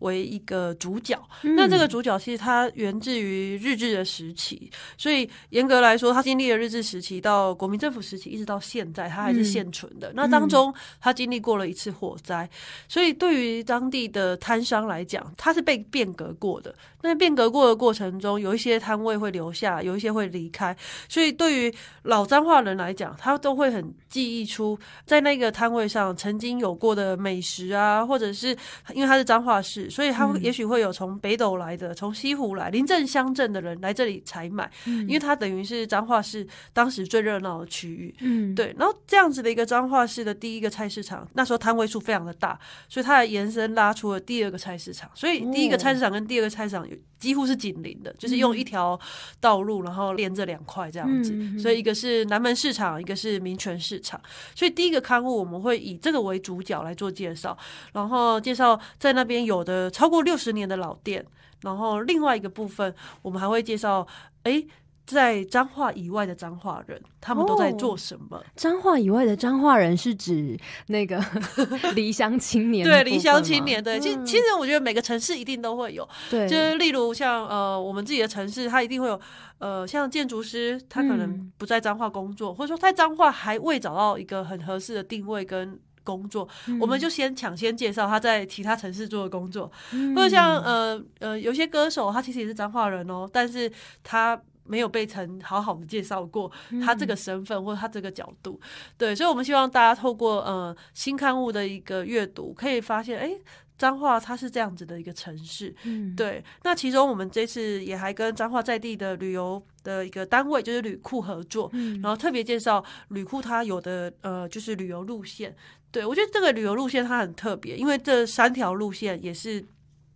为一个主角。那这个主角其实它源自于日治的时期，所以严格来说，它经历了日治时期到国民政府时期，一直到现在，它还是现存的。那当中，它经历过了一次火灾，所以对于当地的摊商来讲，它是被变革过的。那变革过的过程中，有一些摊位会留下，有一些会离开，所以对于老彰化人来讲，他都会很记忆出在那个摊位上曾经有过的美食啊，或者是因为他是彰化市，所以他也许会有从北斗来的、从西湖来临镇乡镇的人来这里采买，因为他等于是彰化市当时最热闹的区域。嗯，对。然后这样子的一个彰化市的第一个菜市场，那时候摊位数非常的大，所以它的延伸拉出了第二个菜市场。所以第一个菜市场跟第二个菜场几乎是紧邻的，就是用一条道路然后连着两块这样子。所以一个是南门市场，一个是民权市场。所以第一个刊物我们会以这个为主角来做介绍，然后介绍在那边有的超过六十年的老店。然后另外一个部分，我们还会介绍，哎。在脏话以外的脏话人，他们都在做什么？脏话以外的脏话人是指那个 <laughs> 离乡青年，对离乡青年，对。其实，其实我觉得每个城市一定都会有，对，就是例如像呃，我们自己的城市，它一定会有呃，像建筑师，他可能不在脏话工作，或者说在脏话还未找到一个很合适的定位跟工作，我们就先抢先介绍他在其他城市做的工作，或者像呃呃，有些歌手，他其实也是脏话人哦，但是他。没有被曾好好的介绍过他这个身份或者他这个角度，对，所以我们希望大家透过呃新刊物的一个阅读，可以发现，哎，彰化它是这样子的一个城市，对。那其中我们这次也还跟彰化在地的旅游的一个单位，就是旅库合作，然后特别介绍旅库它有的呃就是旅游路线，对我觉得这个旅游路线它很特别，因为这三条路线也是。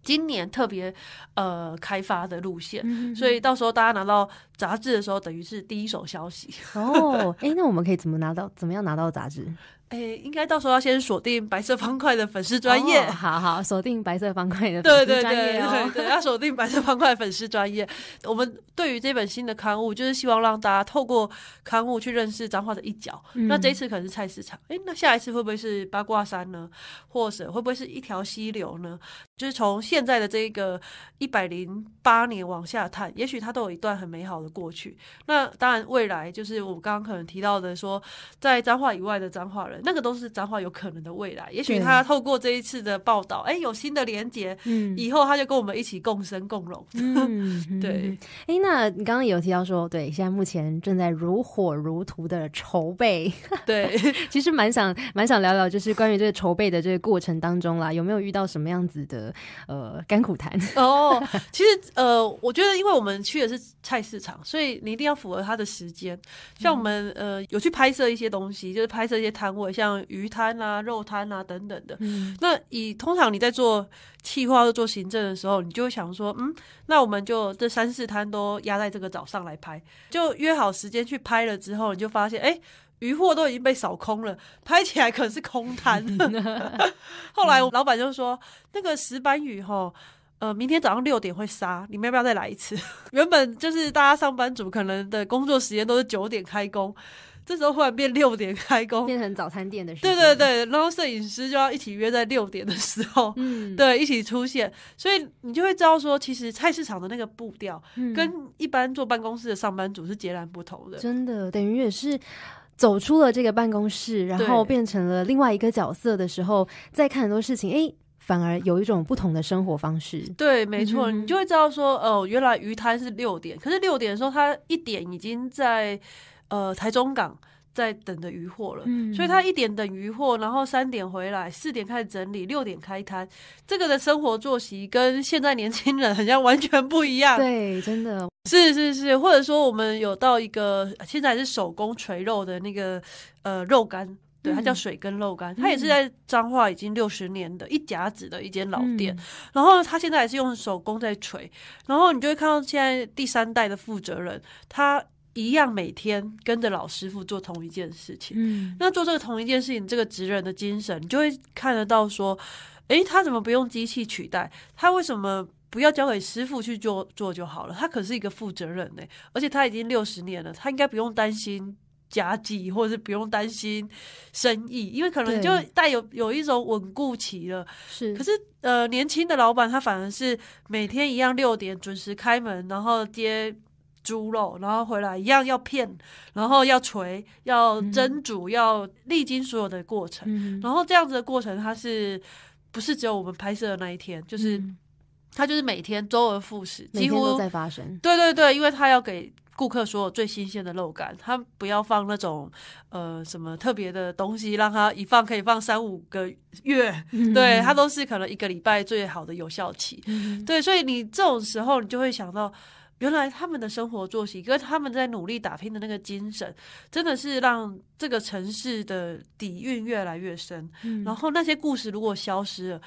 今年特别，呃，开发的路线，所以到时候大家拿到杂志的时候，等于是第一手消息哦。哎，那我们可以怎么拿到？怎么样拿到杂志？哎，应该到时候要先锁定白色方块的粉丝专业，好好锁定白色方块的粉丝专业，对对对对，要锁定白色方块粉丝专业。我们对于这本新的刊物，就是希望让大家透过刊物去认识脏话的一角。那这一次可能是菜市场，哎，那下一次会不会是八卦山呢？或者会不会是一条溪流呢？就是从现在的这个一百零八年往下探，也许它都有一段很美好的过去。那当然，未来就是我刚刚可能提到的，说在脏话以外的脏话人。那个都是彰化有可能的未来。也许他透过这一次的报道，哎，有新的连接，嗯，以后他就跟我们一起共生共荣。<laughs> 对，哎，那你刚刚有提到说，对，现在目前正在如火如荼的筹备。<laughs> 对，<laughs> 其实蛮想蛮想聊聊，就是关于这个筹备的这个过程当中啦，有没有遇到什么样子的呃甘苦谈？哦，其实呃，我觉得因为我们去的是菜市场，所以你一定要符合他的时间。像我们呃有去拍摄一些东西，就是拍摄一些摊位。像鱼摊啊、肉摊啊等等的，那以通常你在做企划或做行政的时候，你就想说，嗯，那我们就这三四摊都压在这个早上来拍，就约好时间去拍了之后，你就发现，哎，鱼货都已经被扫空了，拍起来可是空摊。<laughs> <laughs> 后来老板就说，那个石斑鱼哈，呃，明天早上六点会杀，你们要不要再来一次？<laughs> 原本就是大家上班族可能的工作时间都是九点开工。这时候忽然变六点开工，变成早餐店的时候，对对对，然后摄影师就要一起约在六点的时候，嗯，对，一起出现，所以你就会知道说，其实菜市场的那个步调跟一般坐办公室的上班族是截然不同的。真的，等于也是走出了这个办公室，然后变成了另外一个角色的时候，再看很多事情，哎，反而有一种不同的生活方式。对，没错，你就会知道说，哦，原来鱼摊是六点，可是六点的时候，他一点已经在。呃，台中港在等的渔货了，所以他一点等渔货，然后三点回来，四点开始整理，六点开摊。这个的生活作息跟现在年轻人好像完全不一样。对，真的是是是，或者说我们有到一个现在是手工锤肉的那个呃肉干，对，它叫水根肉干，它也是在彰化已经六十年的一甲子的一间老店，然后他现在还是用手工在锤。然后你就会看到现在第三代的负责人他。一样每天跟着老师傅做同一件事情，嗯，那做这个同一件事情，这个职人的精神，你就会看得到说，哎，他怎么不用机器取代？他为什么不要交给师傅去做做就好了？他可是一个负责任呢，而且他已经六十年了，他应该不用担心夹挤，或者是不用担心生意，因为可能就带有有一种稳固期了。是，可是呃，年轻的老板他反而是每天一样六点准时开门，然后接。猪肉，然后回来一样要片，然后要锤，要蒸煮，要历经所有的过程。然后这样子的过程，它是不是只有我们拍摄的那一天？就是他就是每天周而复始，几乎在发生。对对对，因为他要给顾客所有最新鲜的肉感，他不要放那种呃什么特别的东西，让他一放可以放三五个月。对他都是可能一个礼拜最好的有效期。对，所以你这种时候，你就会想到。原来他们的生活作息，跟他们在努力打拼的那个精神，真的是让这个城市的底蕴越来越深。然后那些故事如果消失了，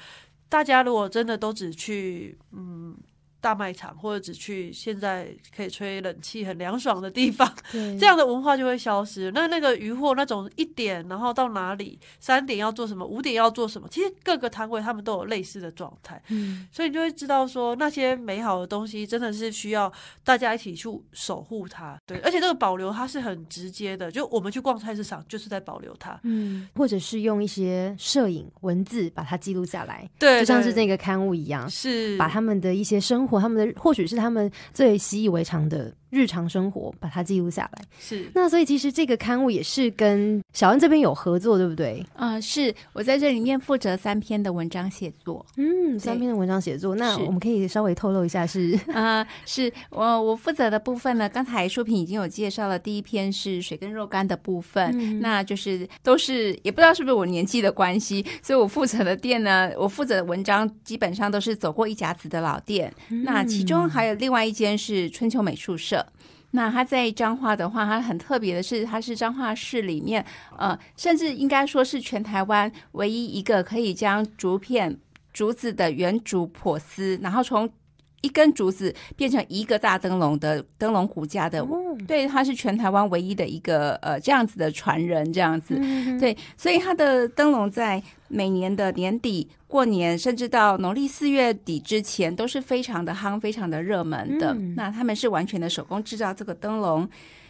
大家如果真的都只去嗯。大卖场或者只去现在可以吹冷气很凉爽的地方，<laughs> 这样的文化就会消失。那那个渔货那种一点，然后到哪里三点要做什么，五点要做什么，其实各个摊位他们都有类似的状态。嗯，所以你就会知道说那些美好的东西真的是需要大家一起去守护它。对，而且这个保留它是很直接的，就我们去逛菜市场就是在保留它。嗯，或者是用一些摄影文字把它记录下来，对，就像是那个刊物一样，是把他们的一些生。或他们的，或许是他们最习以为常的。日常生活把它记录下来，是那所以其实这个刊物也是跟小恩这边有合作，对不对？啊，是我在这里面负责三篇的文章写作，嗯，三篇的文章写作，那我们可以稍微透露一下，是 <laughs> 啊，是我我负责的部分呢。刚才书萍已经有介绍了，第一篇是水跟肉干的部分，那就是都是也不知道是不是我年纪的关系，所以我负责的店呢，<laughs> 我负责的文章基本上都是走过一甲子的老店，那其中还有另外一间是春秋美术社。那他在张画的话，他很特别的是，他是张画室里面，呃，甚至应该说是全台湾唯一一个可以将竹片、竹子的原竹破丝，然后从一根竹子变成一个大灯笼的灯笼骨架的。对，他是全台湾唯一的一个呃这样子的传人，这样子。对，所以他的灯笼在每年的年底。过年甚至到农历四月底之前都是非常的夯、非常的热门的。那他们是完全的手工制造这个灯笼。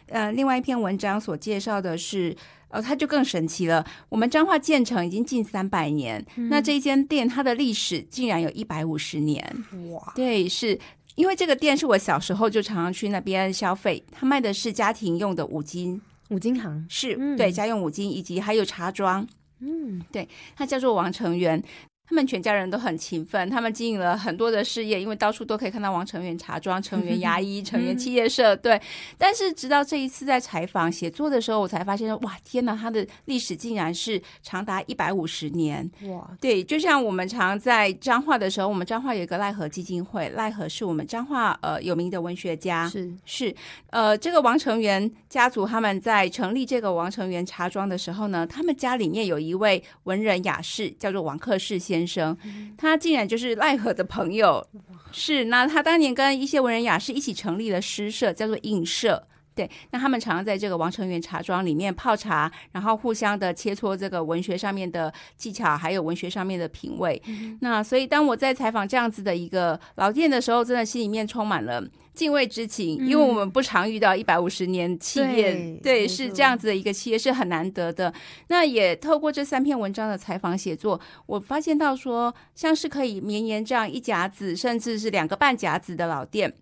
呃，另外一篇文章所介绍的是，呃，它就更神奇了。我们彰化建成已经近三百年，那这一间店它的历史竟然有一百五十年。哇！对，是因为这个店是我小时候就常常去那边消费。他卖的是家庭用的五金，五金行是，对，家用五金以及还有茶庄。嗯，对，它叫做王成元。他们全家人都很勤奋，他们经营了很多的事业，因为到处都可以看到王成元茶庄、成元牙医、成元企业社，<laughs> 对。但是直到这一次在采访写作的时候，我才发现，哇，天哪，他的历史竟然是长达一百五十年！哇，对，就像我们常在彰化的时候，我们彰化有一个赖和基金会，赖和是我们彰化呃有名的文学家，是是。呃，这个王成元家族，他们在成立这个王成元茶庄的时候呢，他们家里面有一位文人雅士，叫做王克世先生。先生，他竟然就是奈何的朋友，是那他当年跟一些文人雅士一起成立了诗社，叫做映社。对，那他们常常在这个王成元茶庄里面泡茶，然后互相的切磋这个文学上面的技巧，还有文学上面的品味。那所以当我在采访这样子的一个老店的时候，真的心里面充满了敬畏之情，因为我们不常遇到一百五十年企业，对，是这样子的一个企业是很难得的。那也透过这三篇文章的采访写作，我发现到说，像是可以绵延这样一甲子，甚至是两个半甲子的老店。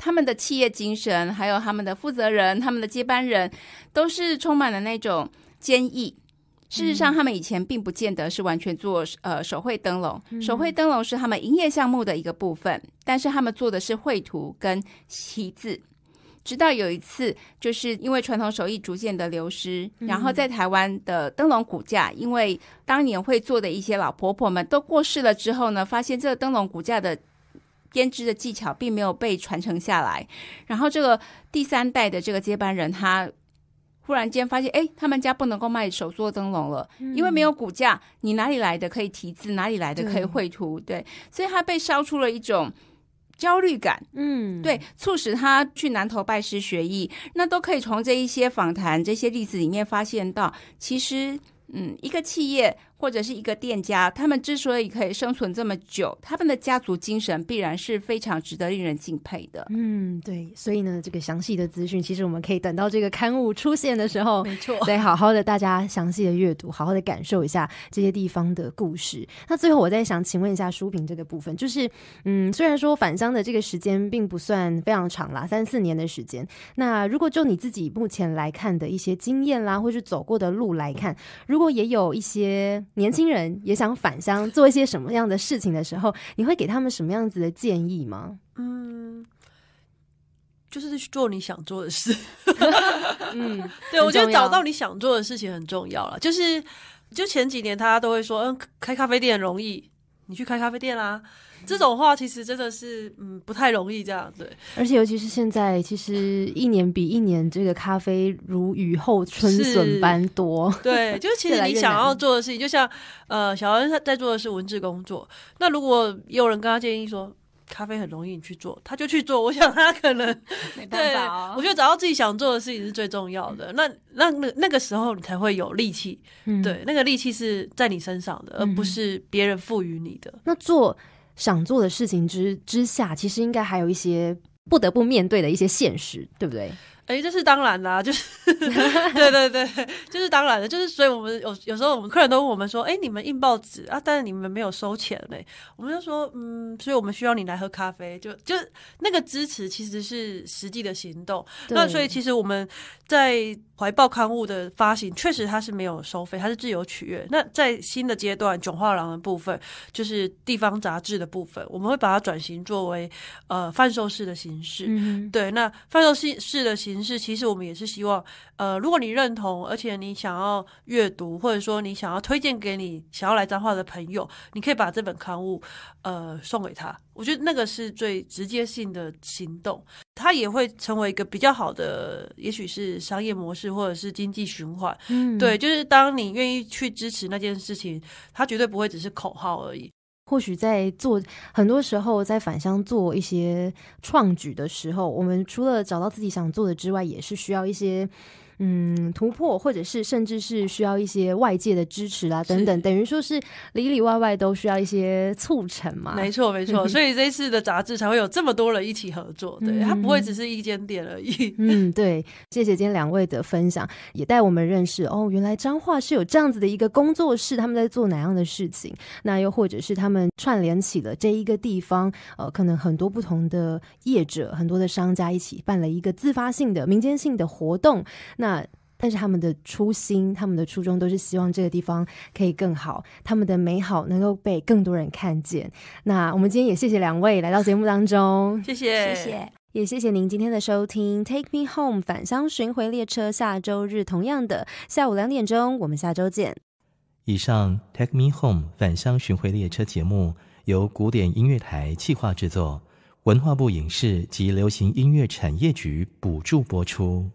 他们的企业精神，还有他们的负责人、他们的接班人，都是充满了那种坚毅。事实上，他们以前并不见得是完全做呃手绘灯笼，手绘灯笼是他们营业项目的一个部分。但是他们做的是绘图跟题字。直到有一次，就是因为传统手艺逐渐的流失，然后在台湾的灯笼骨架，因为当年会做的一些老婆婆们都过世了之后呢，发现这个灯笼骨架的。编织的技巧并没有被传承下来，然后这个第三代的这个接班人，他忽然间发现，哎，他们家不能够卖手做灯笼了，因为没有骨架，你哪里来的可以提字，哪里来的可以绘图，对，所以他被烧出了一种焦虑感，嗯，对，促使他去南头拜师学艺，那都可以从这一些访谈这些例子里面发现到，其实，嗯，一个企业。或者是一个店家，他们之所以可以生存这么久，他们的家族精神必然是非常值得令人敬佩的。嗯，对，所以呢，这个详细的资讯，其实我们可以等到这个刊物出现的时候，没错，得好好的大家详细的阅读，好好的感受一下这些地方的故事。那最后，我再想，请问一下书评这个部分，就是，嗯，虽然说返乡的这个时间并不算非常长啦，三四年的时间，那如果就你自己目前来看的一些经验啦，或是走过的路来看，如果也有一些。年轻人也想返乡做一些什么样的事情的时候，你会给他们什么样子的建议吗？嗯，就是去做你想做的事。嗯，<laughs> 对我觉得找到你想做的事情很重要了。就是，就前几年，大家都会说，嗯，开咖啡店容易，你去开咖啡店啦。这种话其实真的是嗯不太容易这样对，而且尤其是现在，其实一年比一年这个咖啡如雨后春笋般多。对，<laughs> 就是其实你想要做的事情，就像呃小恩他在做的是文字工作，那如果有人跟他建议说咖啡很容易你去做，他就去做。我想他可能没办法。我觉得找到自己想做的事情是最重要的。那那那那个时候你才会有力气，对，那个力气是在你身上的，而不是别人赋予你的。那做。想做的事情之之下，其实应该还有一些不得不面对的一些现实，对不对？哎，这是当然的，就是 <laughs> 对对对，就是当然的，就是所以，我们有有时候我们客人都问我们说：“哎，你们印报纸啊，但是你们没有收钱嘞？”我们就说：“嗯，所以我们需要你来喝咖啡，就就那个支持其实是实际的行动。那所以其实我们在怀抱刊物的发行确实它是没有收费，它是自由取悦。那在新的阶段，囧画廊的部分就是地方杂志的部分，我们会把它转型作为呃贩售式的形式。对，那贩售式式的形是，其实我们也是希望，呃，如果你认同，而且你想要阅读，或者说你想要推荐给你想要来彰化的朋友，你可以把这本刊物，呃，送给他。我觉得那个是最直接性的行动，它也会成为一个比较好的，也许是商业模式或者是经济循环。嗯，对，就是当你愿意去支持那件事情，它绝对不会只是口号而已。或许在做很多时候，在返乡做一些创举的时候，我们除了找到自己想做的之外，也是需要一些。嗯，突破或者是甚至是需要一些外界的支持啦，等等，等于说是里里外外都需要一些促成嘛。没错，没错。<laughs> 所以这次的杂志才会有这么多人一起合作，对，它不会只是一间店而已。嗯，对。谢谢今天两位的分享，也带我们认识哦，原来张画是有这样子的一个工作室，他们在做哪样的事情？那又或者是他们串联起了这一个地方，呃，可能很多不同的业者，很多的商家一起办了一个自发性的、民间性的活动，那。那，但是他们的初心，他们的初衷，都是希望这个地方可以更好，他们的美好能够被更多人看见。那我们今天也谢谢两位来到节目当中，谢谢谢谢，也谢谢您今天的收听。Take me home 返乡巡回列车，下周日同样的下午两点钟，我们下周见。以上 Take me home 返乡巡回列车节目由古典音乐台企划制作，文化部影视及流行音乐产业局补助播出。